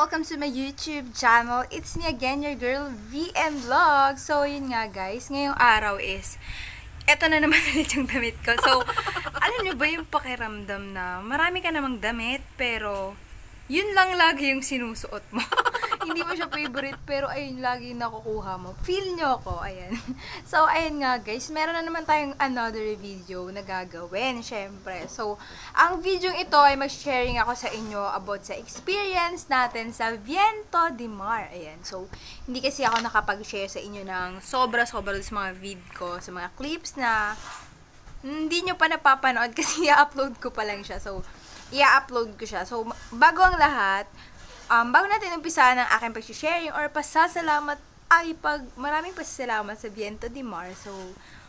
Welcome to my YouTube channel. It's me again, your girl, VM Vlog. So, yun nga guys, ngayong araw is, eto na naman ulit yung damit ko. So, alam nyo ba yung pakiramdam na marami ka namang damit, pero yun lang lagi yung sinusuot mo. hindi mo siya favorite, pero ayun, lagi nakukuha mo. Feel nyo ko, ayan. So, ayun nga guys, meron na naman tayong another video na gagawin, syempre. So, ang video ito ay mag-sharing ako sa inyo about sa experience natin sa Viento de Mar. Ayan, so, hindi kasi ako nakapag-share sa inyo ng sobra-sobra sa mga vid ko, sa mga clips na hindi nyo pa napapanood kasi i-upload ko pa lang siya. So, i-upload ko siya. So, bago ang lahat, um, bago natin umpisaan ang aking pag-sharing or pasasalamat ay pag maraming pasasalamat sa Viento de Mar. So,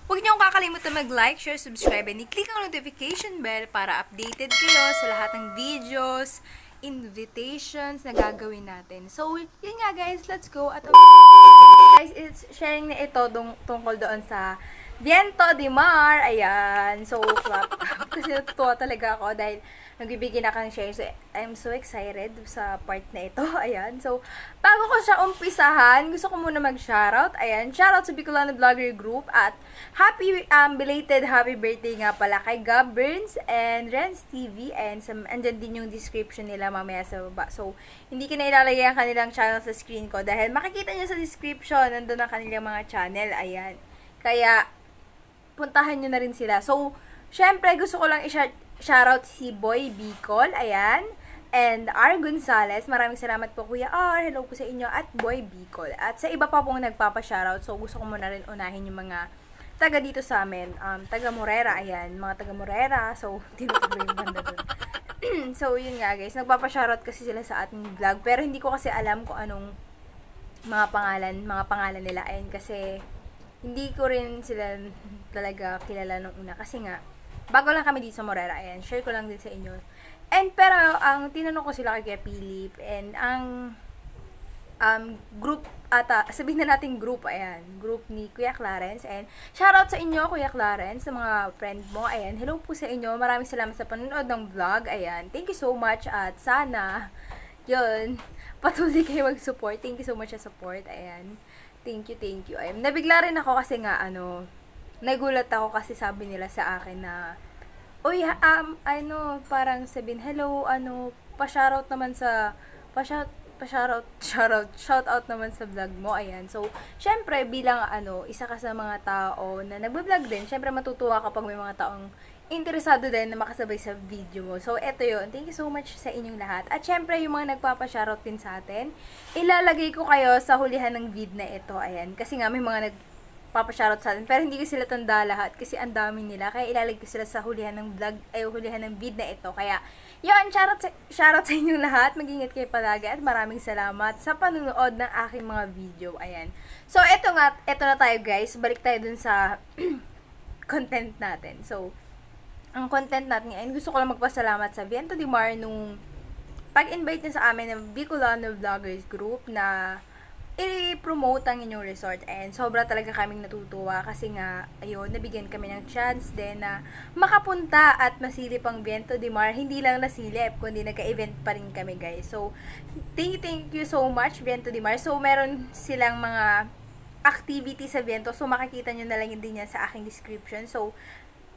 huwag niyong kakalimutan mag-like, share, subscribe, and i-click ang notification bell para updated kayo sa lahat ng videos, invitations na gagawin natin. So, yun nga guys, let's go at guys, it's sharing na ito dung, tungkol doon sa Viento de Mar. Ayan. So, clap Kasi natutuwa talaga ako dahil nagbibigay na kang share. So, I'm so excited sa part na ito. Ayan. So, bago ko siya umpisahan, gusto ko muna mag-shoutout. Ayan. Shoutout sa Bicolano Vlogger Group at happy, um, belated happy birthday nga pala kay Gab Burns and Renz TV. And sa, andyan din yung description nila mamaya sa baba. So, hindi ko na ilalagay ang kanilang channel sa screen ko dahil makikita niyo sa description, nandun ang kanilang mga channel. Ayan. Kaya, puntahan nyo na rin sila. So, syempre, gusto ko lang i-shoutout si Boy Bicol, ayan, and R. Gonzalez. Maraming salamat po, Kuya R. Hello po sa inyo, at Boy Bicol. At sa iba pa pong nagpapa-shoutout, so gusto ko muna rin unahin yung mga taga dito sa amin, um, taga Morera, ayan, mga taga Morera, so, tinutuloy yung banda dun. so, yun nga guys, Nagpapa-shoutout kasi sila sa ating vlog, pero hindi ko kasi alam kung anong mga pangalan, mga pangalan nila, ayan, kasi, hindi ko rin sila talaga kilala nung una. Kasi nga, bago lang kami dito sa Morera. Ayan, share ko lang din sa inyo. And pero, ang tinanong ko sila kay Philip and ang um, group ata, sabihin na natin group, ayan, group ni Kuya Clarence. And shoutout sa inyo, Kuya Clarence, sa mga friend mo. Ayan, hello po sa inyo. Maraming salamat sa panonood ng vlog. Ayan, thank you so much at sana, yun, patuloy kayo mag-support. Thank you so much sa support. Ayan. Thank you, thank you. Ay, nabigla rin ako kasi nga, ano, nagulat ako kasi sabi nila sa akin na, Uy, um, ano, parang sabihin, hello, ano, pa-shoutout naman sa, pa-shout, pa-shoutout, shoutout, shoutout naman sa vlog mo, ayan. So, syempre, bilang, ano, isa ka sa mga tao na nagbablog din, syempre matutuwa kapag may mga taong interesado din na makasabay sa video mo. So, eto yon Thank you so much sa inyong lahat. At syempre, yung mga nagpapasharot din sa atin, ilalagay ko kayo sa hulihan ng vid na ito. Ayan. Kasi nga, may mga nagpapasharot sa atin. Pero hindi ko sila tanda lahat kasi ang dami nila. Kaya ilalagay ko sila sa hulihan ng vlog, ay hulihan ng vid na ito. Kaya, yun, shoutout sa, shoutout sa inyong lahat. Mag-ingat kayo palagi at maraming salamat sa panunood ng aking mga video. Ayan. So, eto nga, eto na tayo guys. Balik tayo dun sa content natin. So, ang content natin ngayon, gusto ko lang magpasalamat sa Viento de Mar nung pag-invite niya sa amin ng Bicolano Vloggers Group na i-promote ang inyong resort. And sobra talaga kaming natutuwa kasi nga, ayun, nabigyan kami ng chance din na makapunta at masilip ang Viento de Mar. Hindi lang nasilip, kundi nagka-event pa rin kami, guys. So, thank you, thank you so much, Viento de Mar. So, meron silang mga activity sa Viento. So, makikita nyo na lang din yan sa aking description. So,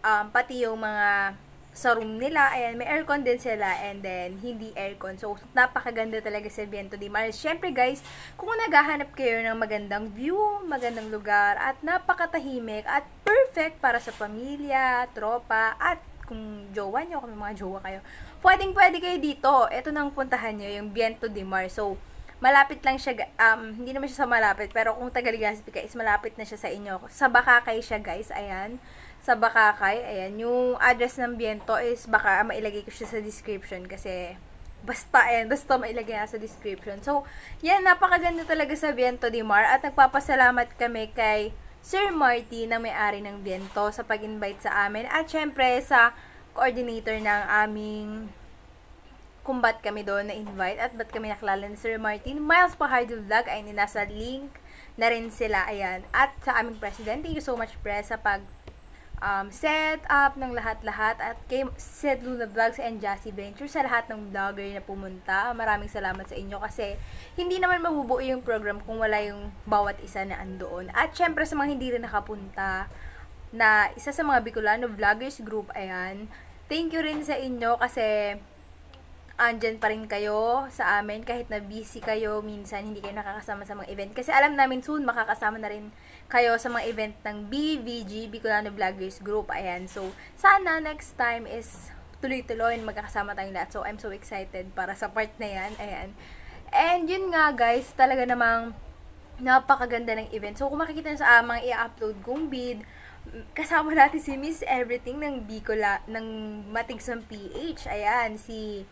um, pati yung mga sa room nila, ayan, may aircon din sila, and then, hindi aircon. So, napakaganda talaga sa Viento de Mar. Siyempre, guys, kung naghahanap kayo ng magandang view, magandang lugar, at napakatahimik, at perfect para sa pamilya, tropa, at kung jowa nyo, kung mga jowa kayo, pwedeng pwede kayo dito. Ito nang puntahan nyo, yung Viento de Mar. So, malapit lang siya, um, hindi naman siya sa malapit, pero kung taga Legazpi is malapit na siya sa inyo. Sa baka Bakakay siya, guys, ayan sa Bakakay. Ayan, yung address ng Biento is baka mailagay ko siya sa description kasi basta ayan, basta mailagay na sa description. So, yan, napakaganda talaga sa Biento de Mar at nagpapasalamat kami kay Sir Marty na may-ari ng Biento sa pag-invite sa amin at syempre sa coordinator ng aming kung ba't kami doon na-invite at ba't kami nakilala ni Sir Martin. Miles Pahardo Vlog ay nasa link na rin sila. Ayan. At sa aming president, thank you so much, Pres, sa pag um, set up ng lahat-lahat at kay Seth Luna Vlogs and Jassy Ventures sa lahat ng vlogger na pumunta. Maraming salamat sa inyo kasi hindi naman mabubuo yung program kung wala yung bawat isa na andoon. At syempre sa mga hindi rin nakapunta na isa sa mga Bicolano Vloggers Group, ayan, thank you rin sa inyo kasi andyan pa rin kayo sa amin kahit na busy kayo minsan hindi kayo nakakasama sa mga event kasi alam namin soon makakasama na rin kayo sa mga event ng BVG Bicolano Vloggers Group ayan so sana next time is tuloy-tuloy magkakasama tayong lahat so I'm so excited para sa part na yan ayan and yun nga guys talaga namang napakaganda ng event so kung makikita nyo sa amang ah, i-upload kong bid kasama natin si Miss Everything ng Bicola ng Matigsang PH ayan si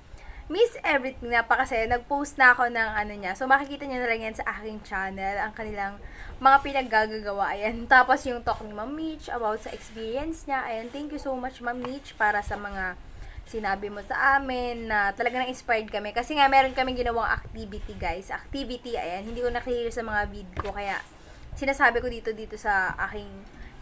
Miss Everything na pa kasi nag-post na ako ng ano niya. So makikita niyo na lang yan sa aking channel, ang kanilang mga pinaggagawa. Ayan. Tapos yung talk ni Ma'am Mitch about sa experience niya. Ayan, thank you so much Ma'am Mitch para sa mga sinabi mo sa amin na talaga nang inspired kami. Kasi nga, meron kami ginawang activity, guys. Activity, ayan. Hindi ko na sa mga video. Kaya, sinasabi ko dito dito sa aking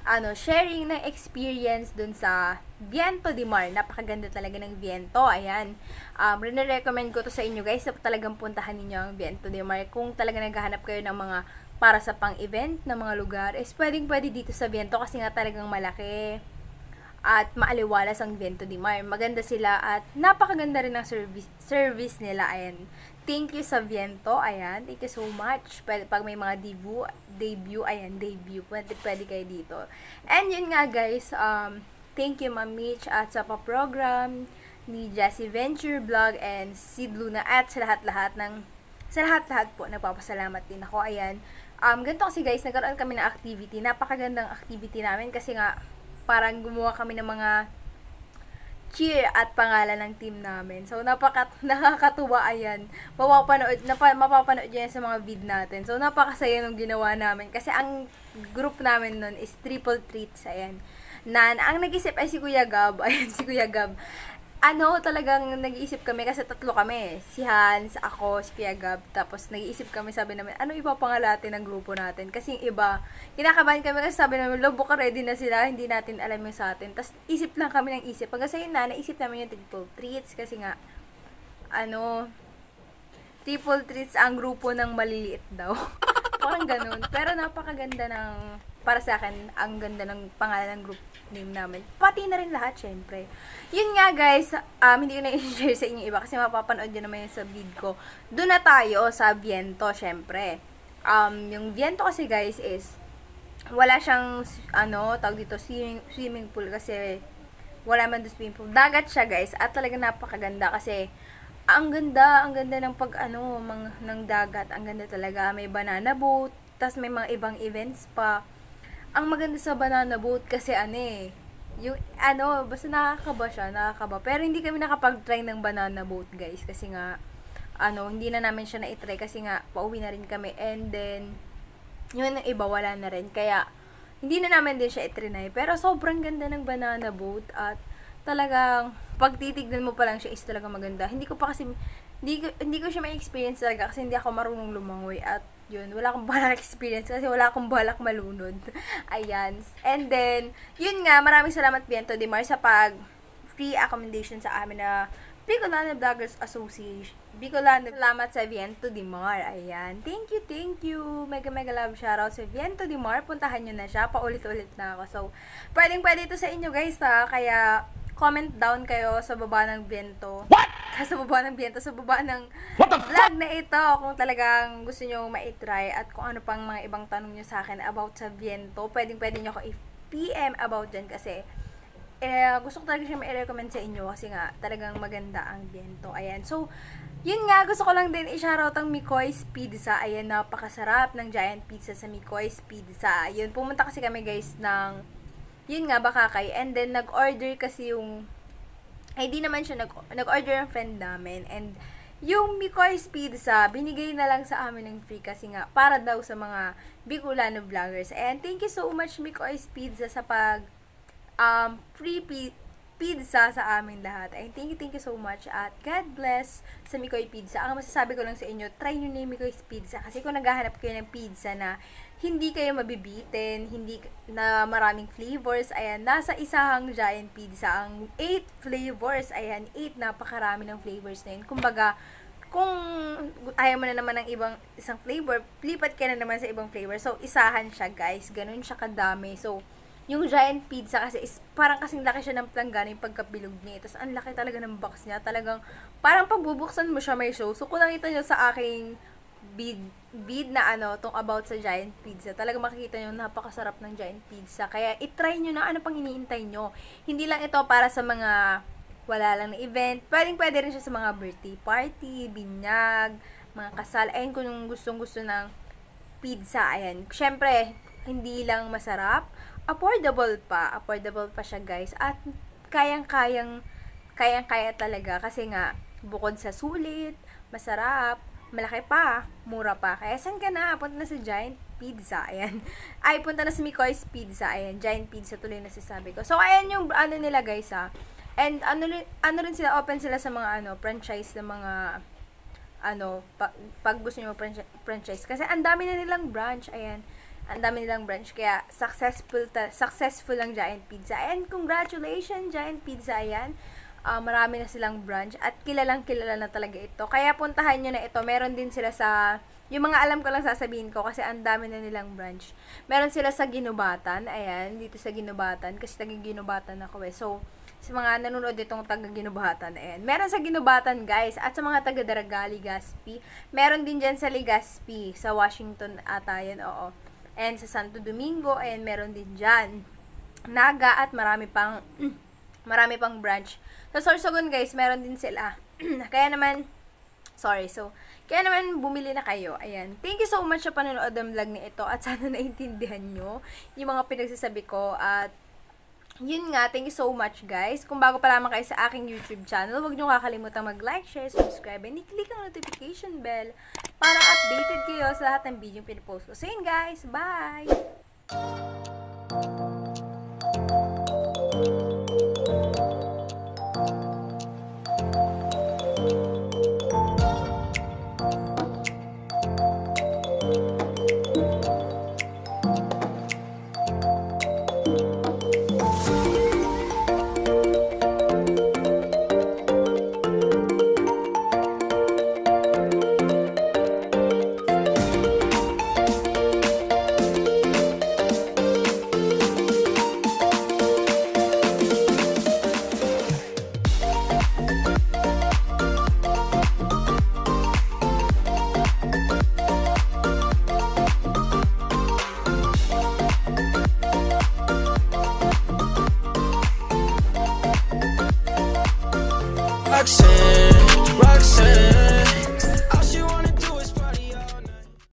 ano, sharing ng experience dun sa Viento de Mar. Napakaganda talaga ng Viento. Ayan. Um, recommend ko to sa inyo guys. Dapat talagang puntahan ninyo ang Viento de Mar. Kung talaga naghahanap kayo ng mga para sa pang-event na mga lugar, is pwedeng pwede dito sa Viento kasi nga talagang malaki at maaliwalas ang Vento de Mar. Maganda sila at napakaganda rin ang service, service nila. Ayan. Thank you sa Vento. Ayan. Thank you so much. Pwede, pag may mga debut, debut, ayan, debut, pwede, pwede kayo dito. And yun nga guys, um, thank you Ma'am Mitch at sa pa-program ni Jessie Venture Vlog and Sid Luna at sa lahat-lahat ng sa lahat-lahat po, nagpapasalamat din ako. Ayan. Um, ganito kasi guys, nagkaroon kami ng activity. Napakagandang activity namin kasi nga parang gumawa kami ng mga cheer at pangalan ng team namin. So, napaka, nakakatuwa ayan. Mapapanood, napa, mapapanood yan sa mga vid natin. So, napakasaya nung ginawa namin. Kasi ang group namin nun is triple treats. Ayan. Nan, ang nag-isip ay si Kuya Gab. Ayan, si Kuya Gab ano, talagang nag-iisip kami kasi tatlo kami. Eh. Si Hans, ako, si Kuya Gab. Tapos nag-iisip kami, sabi namin, ano ipapangalatin ng grupo natin? Kasi yung iba, kinakabahan kami kasi sabi namin, lobo ka ready na sila, hindi natin alam yung sa atin. Tapos isip lang kami ng isip. Hanggang sa yun na, naisip namin yung triple treats kasi nga, ano, triple treats ang grupo ng maliliit daw. Parang ganun. Pero napakaganda ng para sa akin, ang ganda ng pangalan ng group name namin. Pati na rin lahat, syempre. Yun nga, guys. Um, hindi ko na i-share sa inyo iba kasi mapapanood nyo naman yung sa vid ko. Doon na tayo sa Viento, syempre. Um, yung Viento kasi, guys, is wala siyang, ano, tawag dito, swimming, swimming pool kasi wala man doon swimming pool. Dagat siya, guys. At talaga napakaganda kasi ang ganda, ang ganda ng pag, ano, mang, ng dagat. Ang ganda talaga. May banana boat. Tapos may mga ibang events pa ang maganda sa banana boat kasi ano eh, yung ano, basta nakakaba siya, nakakaba. Pero hindi kami nakapag-try ng banana boat, guys, kasi nga ano, hindi na namin siya na-try kasi nga pauwi na rin kami and then yun ang iba wala na rin. Kaya hindi na namin din siya itrinay. Pero sobrang ganda ng banana boat at talagang pag mo pa lang siya is talaga maganda. Hindi ko pa kasi hindi ko, hindi ko siya may experience talaga kasi hindi ako marunong lumangoy at yun, wala akong balak experience kasi wala akong balak malunod. Ayan. And then, yun nga, maraming salamat Biento de Mar sa pag free accommodation sa amin na Bicolano Bloggers Association. Bicolano, salamat sa Viento de Mar. Ayan. Thank you, thank you. Mega, mega love shoutout sa Viento de Mar. Puntahan nyo na siya. Paulit-ulit na ako. So, pwedeng-pwede ito sa inyo guys ha. Kaya, comment down kayo sa baba ng bento. What? Sa baba ng bento, sa baba ng vlog na ito kung talagang gusto nyo ma-try at kung ano pang mga ibang tanong nyo sa akin about sa bento, pwedeng pwede nyo ako i-PM about dyan kasi eh, gusto ko talaga siya ma-recommend sa inyo kasi nga talagang maganda ang bento. Ayan. So, yun nga, gusto ko lang din i-shoutout ang Mikoy's Pizza. Ayan, napakasarap ng Giant Pizza sa Mikoy's Pizza. Yun, pumunta kasi kami guys ng yun nga, baka kay And then, nag-order kasi yung, ay, di naman siya, nag- nag-order ang friend namin. And, yung Mikoy's Pizza, binigay na lang sa amin ng free kasi nga, para daw sa mga Bicolano vloggers. And thank you so much, Mikoy's Pizza, sa pag um, free, pi- pizza sa amin lahat. And thank you, thank you so much. At God bless sa Mikoy Pizza. Ang masasabi ko lang sa inyo, try nyo na yung Mikoy's Pizza. Kasi kung naghahanap kayo ng pizza na hindi kayo mabibitin, hindi na maraming flavors, ayan, nasa isang giant pizza ang 8 flavors. Ayan, 8 napakarami ng flavors na yun. Kumbaga, kung ayaw mo na naman ng ibang isang flavor, lipat ka na naman sa ibang flavor. So, isahan siya, guys. Ganun siya kadami. So, yung giant pizza kasi is parang kasing laki siya ng planggana yung pagkabilog niya. Tapos ang laki talaga ng box niya. Talagang parang pagbubuksan mo siya may show. So kung nakita niyo sa aking bid, bid na ano, tong about sa giant pizza. Talaga makikita nyo, napakasarap ng giant pizza. Kaya, itry nyo na ano pang iniintay nyo. Hindi lang ito para sa mga wala lang na event. Pwedeng pwede rin siya sa mga birthday party, binyag, mga kasal. Ayun, kung gustong gusto ng pizza, ayan. Siyempre, hindi lang masarap, affordable pa. Affordable pa siya, guys. At kayang-kayang kayang-kaya talaga kasi nga bukod sa sulit, masarap, malaki pa, mura pa. Kaya saan ka na? Punta na sa Giant Pizza. Ayan. Ay, punta na sa Mikoy's Pizza. Ayan, Giant Pizza tuloy na sasabi ko. So, ayan yung ano nila guys ha. Ah. And ano, ano rin sila, open sila sa mga ano, franchise ng mga ano, pa, pag gusto nyo franchise. Kasi ang dami na nilang branch. Ayan. Ang dami nilang branch. Kaya, successful, ta- successful lang Giant Pizza. And congratulations, Giant Pizza. Ayan. Uh, marami na silang branch. At kilalang kilala na talaga ito. Kaya puntahan nyo na ito. Meron din sila sa... Yung mga alam ko lang sasabihin ko kasi ang dami na nilang branch. Meron sila sa Ginubatan. Ayan, dito sa Ginubatan. Kasi taga Ginubatan ako eh. So, sa mga nanonood itong taga Ginubatan. Ayan. Meron sa Ginubatan, guys. At sa mga taga Daragali, Gaspi. Meron din dyan sa Legazpi, sa Washington ata yan, oo and sa Santo Domingo, and meron din dyan. Naga at marami pang marami pang branch. Sa Sorsogon guys, meron din sila. Kaya naman, Sorry. So, kaya naman bumili na kayo. Ayan. Thank you so much sa panonood ng vlog na ito at sana naintindihan nyo yung mga pinagsasabi ko at yun nga, thank you so much guys. Kung bago pa lamang kayo sa aking YouTube channel, huwag nyo kakalimutan mag-like, share, subscribe, and i-click ang notification bell para updated kayo sa lahat ng video yung pinapost ko. So yun guys, bye!